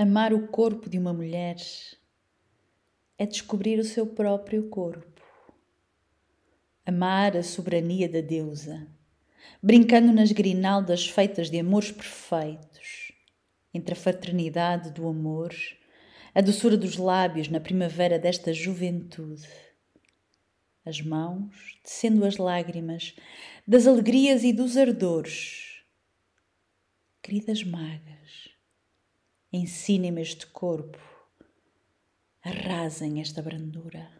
Amar o corpo de uma mulher é descobrir o seu próprio corpo. Amar a soberania da deusa, brincando nas grinaldas feitas de amores perfeitos, entre a fraternidade do amor, a doçura dos lábios na primavera desta juventude, as mãos descendo as lágrimas das alegrias e dos ardores. Queridas magas, Ensinem este corpo, arrasem esta brandura.